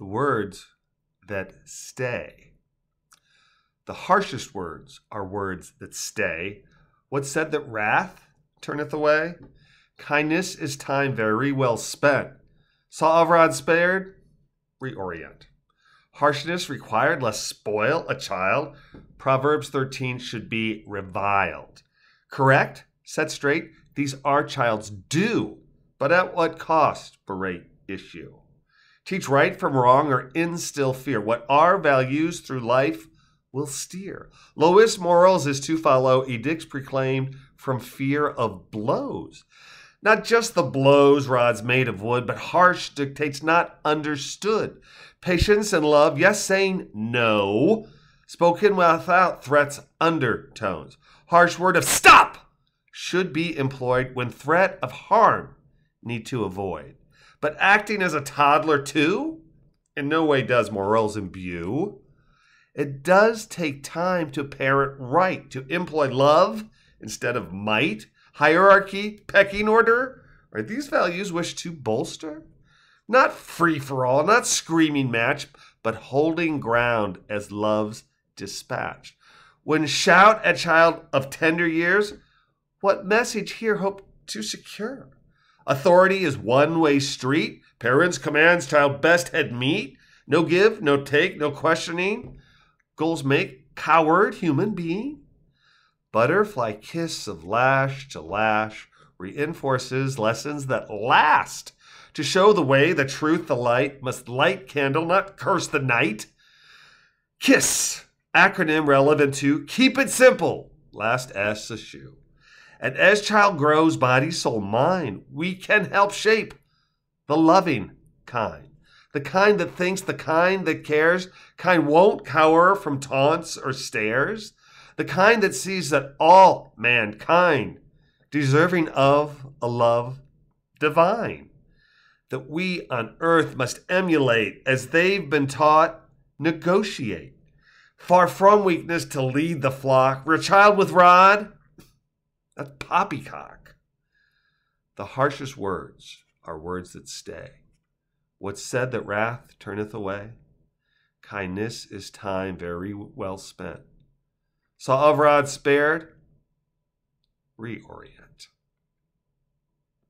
the words that stay. The harshest words are words that stay. What's said that wrath turneth away? Kindness is time very well spent. Saw of rod spared? Reorient. Harshness required, lest spoil a child. Proverbs 13 should be reviled. Correct? Set straight? These are child's due, but at what cost? Berate issue teach right from wrong, or instill fear. What our values through life will steer. Lois morals is to follow edicts proclaimed from fear of blows. Not just the blows rods made of wood, but harsh dictates not understood. Patience and love, yes, saying no, spoken without threats, undertones. Harsh word of stop should be employed when threat of harm need to avoid. But acting as a toddler, too, in no way does morals imbue. It does take time to parent right, to employ love instead of might, hierarchy, pecking order. Are These values wish to bolster not free for all, not screaming match, but holding ground as love's dispatch. When shout at child of tender years, what message here hope to secure? Authority is one way street. Parents commands child best head meet. No give, no take, no questioning. Goals make coward human being. Butterfly kiss of lash to lash reinforces lessons that last to show the way, the truth, the light must light candle, not curse the night. KISS, acronym relevant to keep it simple. Last S, a shoe. And as child grows body, soul, mind, we can help shape the loving kind, the kind that thinks, the kind that cares, kind won't cower from taunts or stares, the kind that sees that all mankind deserving of a love divine that we on earth must emulate as they've been taught negotiate far from weakness to lead the flock we're a child with rod that's poppycock. The harshest words are words that stay. What's said that wrath turneth away? Kindness is time very well spent. Saw Avrod spared? Reorient.